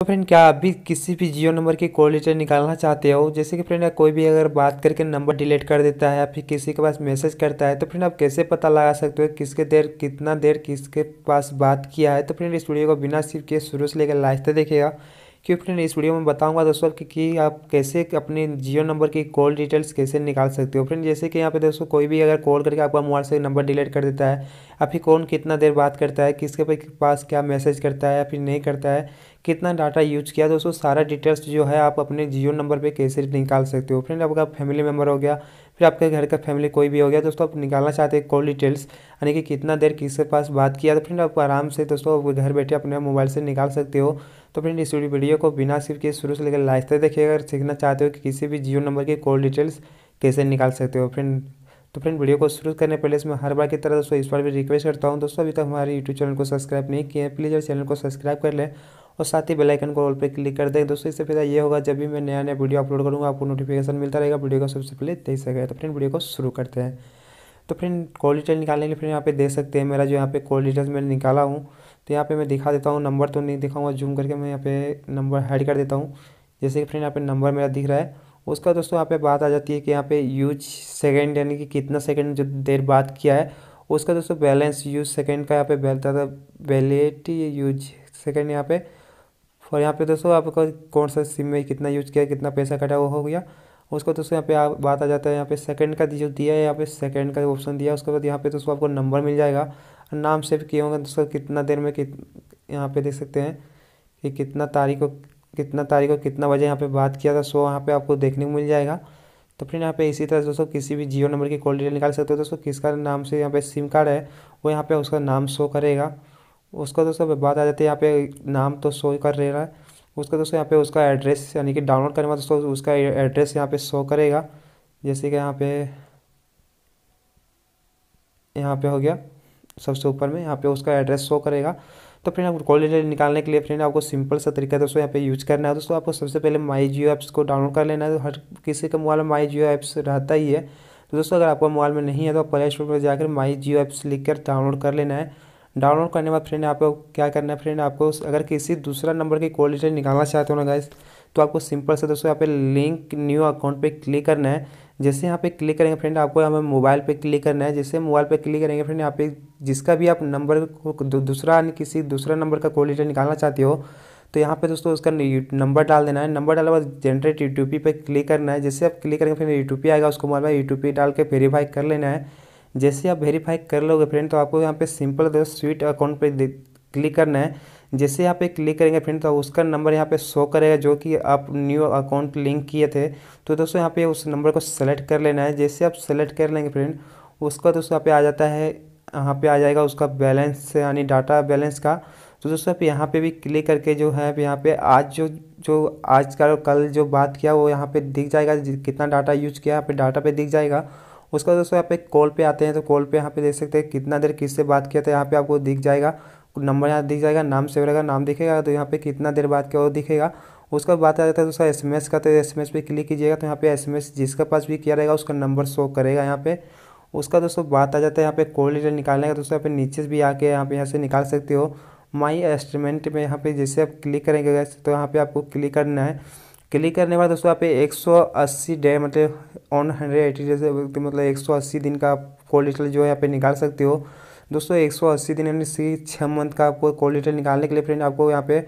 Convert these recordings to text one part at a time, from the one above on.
तो फ्रेंड क्या आप भी किसी भी जियो नंबर की कॉल डिटेल निकालना चाहते हो जैसे कि फ्रेंड कोई भी अगर बात करके नंबर डिलीट कर देता है या फिर किसी के पास मैसेज करता है तो फ्रेंड आप कैसे पता लगा सकते हो किसके देर कितना देर किसके पास बात किया है तो फ्रेंड इस वीडियो को बिना सिर्फ किए शुरू से लेकर लास्ट तक देखेगा क्यों फ्रेंड इस वीडियो में बताऊंगा दोस्तों कि, कि आप कैसे अपने जियो नंबर की कॉल डिटेल्स कैसे निकाल सकते हो फ्रेंड जैसे कि यहाँ पे दोस्तों कोई भी अगर कॉल करके आपका मोबाइल से नंबर डिलीट कर देता है या फिर कौन कितना देर बात करता है किसके पास क्या मैसेज करता है या फिर नहीं करता है कितना डाटा यूज किया दोस्तों सारा डिटेल्स जो है आप अपने जियो नंबर पर कैसे निकाल सकते हो फ्रेंड आपका फैमिली मेम्बर हो गया फिर आपके घर का फैमिली कोई भी हो गया दोस्तों आप निकालना चाहते हैं कॉल डिटेल्स यानी कि कितना देर किसके पास बात किया तो फ्रेंड आप आराम से दोस्तों घर बैठे अपने मोबाइल से निकाल सकते हो तो फ्रेंड इस वीडियो को बिना सिर्फ किए शुरू से लेकर लास्ट तक देखिए अगर सीखना चाहते हो कि किसी भी जियो नंबर की कॉल डिटेल्स कैसे निकाल सकते हो फ्रेंड तो फ्रेंड वीडियो को शुरू करने पहले इसमें हर बार की तरह दोस्तों इस बार भी रिक्वेस्ट करता हूँ दोस्तों अभी तक हमारे यूट्यूब चैनल को सब्सक्राइब नहीं किए हैं प्लीज़ और चैनल को सब्सक्राइब कर लें और साथ ही बेल आइकन को ऑल पे क्लिक कर दें दोस्तों इससे फायदा ये होगा जब भी मैं नया नया वीडियो अपलोड करूँगा आपको नोटिफिकेशन मिलता रहेगा वीडियो को सबसे पहले देख सकेगा तो फ्रेंड वीडियो को शुरू करते हैं तो फ्रेंड कॉल डिटेल निकालने के लिए फ्रेंड यहाँ पे देख सकते हैं मेरा जो यहाँ पे कॉल डिटेल्स मैंने निकाला हूँ तो यहाँ पे मैं दिखा देता हूँ नंबर तो नहीं दिखाऊंगा जूम करके मैं यहाँ पे नंबर हाइड कर देता हूँ जैसे कि फ्रेंड यहाँ पे नंबर मेरा दिख रहा है उसका दोस्तों यहाँ पे बात आ जाती है कि यहाँ पे यूज सेकंड यानी कि कितना सेकंड जो देर बाद किया है उसका दोस्तों बैलेंस यूज सेकंड का यहाँ पे बैलता था वैलिडिटी यूज सेकंड यहाँ पे और यहाँ पे दोस्तों आपका कौन सा सिम में कितना यूज किया कितना पैसा कटा वो हो गया उसका दोस्तों यहाँ पे बात आ जाता है यहाँ पे सेकंड का जो दिया है यहाँ पे सेकंड का ऑप्शन दिया उसके बाद यहाँ पे दोस्तों आपको नंबर मिल जाएगा नाम सेव किए होंगे दोस्तों कितना देर में कित यहाँ पे देख सकते हैं कि कितना तारीख को कितना तारीख और कितना बजे यहाँ पे बात किया था सो यहाँ पे आपको देखने को मिल जाएगा तो फिर यहाँ पे इसी तरह दोस्तों किसी भी जियो नंबर की कॉल डिटेल निकाल सकते हो दोस्तों किसका नाम से यहाँ पे सिम कार्ड है वो यहाँ पे उसका नाम शो करेगा उसका दोस्तों बात आ जाती है यहाँ पे नाम तो शो कर रह रहा है उसका दोस्तों यहाँ पे उसका एड्रेस यानी कि डाउनलोड करने दोस्तों उसका एड्रेस यहाँ पे शो करेगा जैसे कि यहाँ पे यहाँ पे हो गया सबसे ऊपर में यहाँ पे उसका एड्रेस शो करेगा तो फ्रेंड आपको कॉल डिटेल निकालने के लिए फ्रेंड आपको सिंपल सा तरीका दोस्तों यहाँ पे यूज करना है दोस्तों आपको सबसे पहले माई जियो ऐप्स को डाउनलोड कर लेना है हर किसी का मोबाइल में माई जियो ऐप्स रहता ही है तो दोस्तों अगर आपका मोबाइल में नहीं है तो आप प्ले स्टोर पर जाकर माई जियो ऐप्स लिख कर डाउनलोड कर लेना है डाउनलोड करने के बाद फ्रेंड आपको क्या करना है फ्रेंड आपको अगर किसी दूसरा नंबर की कॉल डिटेल निकालना चाहते हो ना गाइस तो आपको सिंपल से दोस्तों यहाँ पे लिंक न्यू अकाउंट पे क्लिक करना है जैसे यहाँ पे क्लिक करेंगे फ्रेंड आपको यहाँ पे मोबाइल पे क्लिक करना है जैसे मोबाइल पे क्लिक करेंगे फ्रेंड यहाँ पे जिसका भी आप नंबर को दूसरा किसी दूसरा नंबर का कॉल लेटर निकालना चाहते हो तो यहाँ पे दोस्तों उसका नंबर डाल देना है नंबर डालने के बाद जनरेट यू पे क्लिक करना है जैसे आप क्लिक करेंगे फिर यू आएगा उसको मोबाइल में यू डाल के वेरीफाई कर लेना है जैसे आप वेरीफाई कर लोगे फ्रेंड तो आपको यहाँ पे सिंपल दोस्त स्वीट अकाउंट पे क्लिक करना है जैसे यहाँ पे क्लिक करेंगे फ्रेंड तो उसका नंबर यहाँ पे शो करेगा जो कि आप न्यू अकाउंट लिंक किए थे तो दोस्तों यहाँ पे उस नंबर को सेलेक्ट कर लेना है जैसे आप सेलेक्ट कर लेंगे फ्रेंड उसका दोस्तों यहाँ पे आ जाता है यहाँ पे आ जाएगा उसका बैलेंस यानी डाटा बैलेंस का तो दोस्तों आप यहाँ पे भी क्लिक करके जो है यहाँ पे आज जो जो आज का कल जो बात किया वो यहाँ पे दिख जाएगा कितना डाटा यूज किया यहाँ पे डाटा पे दिख जाएगा उसका दोस्तों यहाँ पे कॉल पे आते हैं तो कॉल पे यहाँ पे देख सकते हैं कितना देर किससे बात किया था यहाँ पे आपको दिख जाएगा नंबर यहाँ दिख जाएगा नाम सेव रहेगा नाम दिखेगा तो यहाँ पे कितना देर बाद क्या वो दिखेगा उसका बात आ जाता है दूसरा एस एम एस का तो एस एम एस पे क्लिक कीजिएगा तो यहाँ पे एस एम एस जिसका पास भी किया रहेगा उसका नंबर शो करेगा यहाँ पे उसका दोस्तों बात आ जाता है यहाँ पे कोल्ड डिटेल निकालने का दोस्तों यहाँ पे नीचे भी आके यहाँ पे यहाँ से निकाल सकते हो माई एस्टिमेंट में यहाँ पे जैसे आप क्लिक करेंगे तो यहाँ पे आपको क्लिक करना है क्लिक करने के बाद दोस्तों यहाँ पे अस्सी डे मतलब ऑन हंड्रेड एटी डेज मतलब अस्सी दिन का कोल्ड डिटेल जो है यहाँ पे निकाल सकते हो दोस्तों एक सौ अस्सी दिन यानी सी छः मंथ का आपको कोल्ड डिटेल निकालने के लिए फ्रेंड आपको यहाँ पे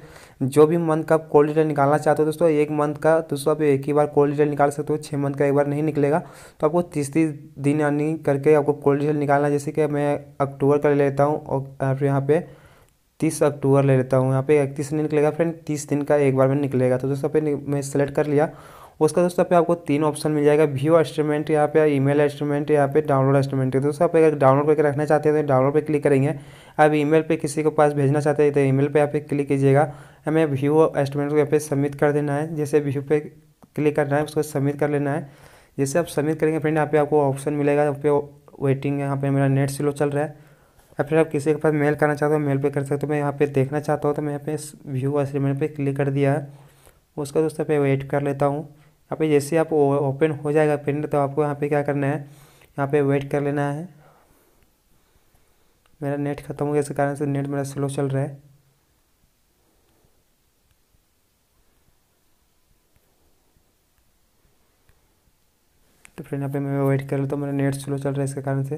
जो भी मंथ का कोल्ड डिटेल निकालना चाहते हो दोस्तों एक मंथ का दोस्तों आप एक ही बार कोल्ड डिटेल निकाल सकते हो छः मंथ का एक बार नहीं निकलेगा तो आपको तीस तीस दिन यानी करके आपको कोल्ड डिटेल निकालना जैसे कि मैं अक्टूबर का ले लेता हूँ और फिर यहाँ पे तीस अक्टूबर ले लेता हूँ यहाँ पे इकतीस नहीं निकलेगा फ्रेंड तीस दिन का एक बार में निकलेगा तो दोस्तों पे मैं सेलेक्ट कर लिया उसका दोस्तों पे आपको तीन ऑप्शन मिल जाएगा व्यू इंस्ट्रूमेंट यहाँ पे ईमेल इंस्ट्रूमेंट यहाँ पे डाउनलोड इंस्ट्रूमेंट है दोस्तों आप अगर डाउनलोड करके रखना चाहते हैं तो डाउनलोड पे क्लिक करेंगे आप ईमेल पे किसी के पास भेजना चाहते हैं तो ईमेल पे आप क्लिक कीजिएगा हमें व्यू इंस्ट्रूमेंट को यहाँ पे सबमिट कर देना है जैसे व्यू पे क्लिक करना है उसको सबमिट कर लेना है जैसे आप सबमिट करेंगे फ्रेंड यहाँ पे आपको ऑप्शन मिलेगा यहाँ पे वेटिंग है यहाँ पे मेरा नेट स्लो चल रहा है या फिर आप किसी के पास मेल करना चाहते हो मेल पे कर सकते हो मैं यहाँ पे देखना चाहता हूँ तो मैं यहाँ पे व्यू एस्ट्रीमेंट पे क्लिक कर दिया है उसका दोस्तों पे वेट कर लेता हूँ यहाँ पे जैसे आप ओपन हो जाएगा पेंट तो आपको यहाँ पे क्या करना है यहाँ पे वेट कर लेना है मेरा नेट ख़त्म हो गया इस कारण से नेट मेरा स्लो चल रहा है तो फिर यहाँ पे मैं वेट कर लेता तो हूँ मेरा नेट स्लो चल रहा है इसके कारण से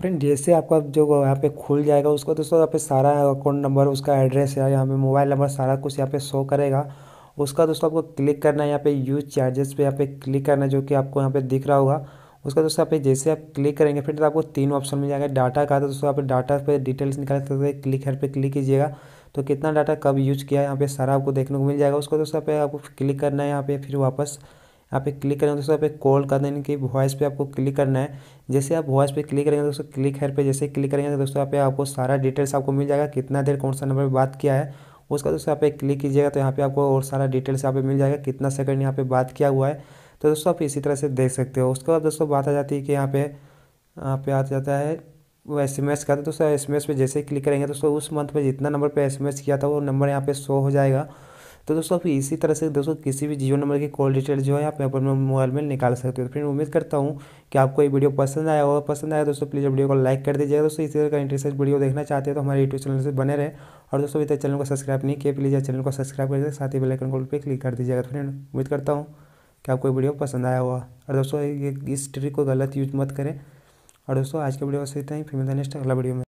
फ्रेंड जैसे आपका जो यहाँ पे खुल जाएगा उसका दोस्तों यहाँ पे सारा अकाउंट नंबर उसका एड्रेस है यहाँ पे मोबाइल नंबर सारा कुछ यहाँ पे शो करेगा उसका दोस्तों आपको क्लिक करना है यहाँ पे यूज चार्जेस पे यहाँ पे क्लिक करना है जो कि आपको यहाँ पे दिख रहा होगा उसका दोस्तों यहाँ पे जैसे आप क्लिक करेंगे फिर तो आपको तीन ऑप्शन मिल जाएगा डाटा का तो दोस्तों यहाँ पे डाटा पे डिटेल्स निकाल सकते हैं क्लिक हर पे क्लिक कीजिएगा तो कितना डाटा कब यूज किया यहाँ पे सारा आपको देखने को मिल जाएगा उसको दोस्तों यहाँ पे आपको क्लिक करना है यहाँ पे फिर वापस यहाँ पे क्लिक करेंगे दोस्तों यहाँ पे कॉल कर देने की वॉइस पे आपको क्लिक करना है जैसे आप वॉइस पे क्लिक करेंगे दोस्तों क्लिक हेयर पे जैसे क्लिक करेंगे तो दोस्तों यहाँ पे आपको सारा डिटेल्स आपको मिल जाएगा कितना देर कौन सा नंबर पर बात किया है उसका दोस्तों यहाँ पे क्लिक कीजिएगा तो यहाँ पे आपको और सारा डिटेल्स यहाँ पे मिल जाएगा कितना सेकंड यहाँ पे बात किया हुआ है तो दोस्तों आप इसी तरह से देख सकते हो उसके बाद दोस्तों बात आ जाती है कि यहाँ पे यहाँ पे आ जाता है वो एस एम एस का तो दोस्तों एस एम एस पे जैसे क्लिक करेंगे तो दोस्तों उस मंथ में जितना नंबर पे एस एम एस किया था वो नंबर यहाँ पे शो हो जाएगा तो दोस्तों आप इसी तरह से दोस्तों किसी भी जियो नंबर की कॉल डिटेल जो है आप अपने मोबाइल में निकाल सकते हो तो, तो, तो फिर उम्मीद करता हूँ कि आपको ये वीडियो पसंद आया होगा पसंद आया दोस्तों प्लीज़ वीडियो को लाइक कर दीजिएगा दोस्तों इसी तरह का इंटरेस्ट वीडियो देखना चाहते हो तो हमारे यूट्यूब चैनल से बने रहे और दोस्तों अभी तक चैनल को सब्सक्राइब नहीं किया प्लीज़ चैनल को सब्सक्राइब कर दीजिए साथ ही बेलाइकन कॉल पर क्लिक कर दीजिएगा तो फ्रेंड उम्मीद करता हूँ कि आपको ये वीडियो पसंद आया हुआ और दोस्तों इस ट्रिक को गलत यूज मत करें और दोस्तों आज के वीडियो से इतना ही फिर मिलता नेक्स्ट अगला वीडियो में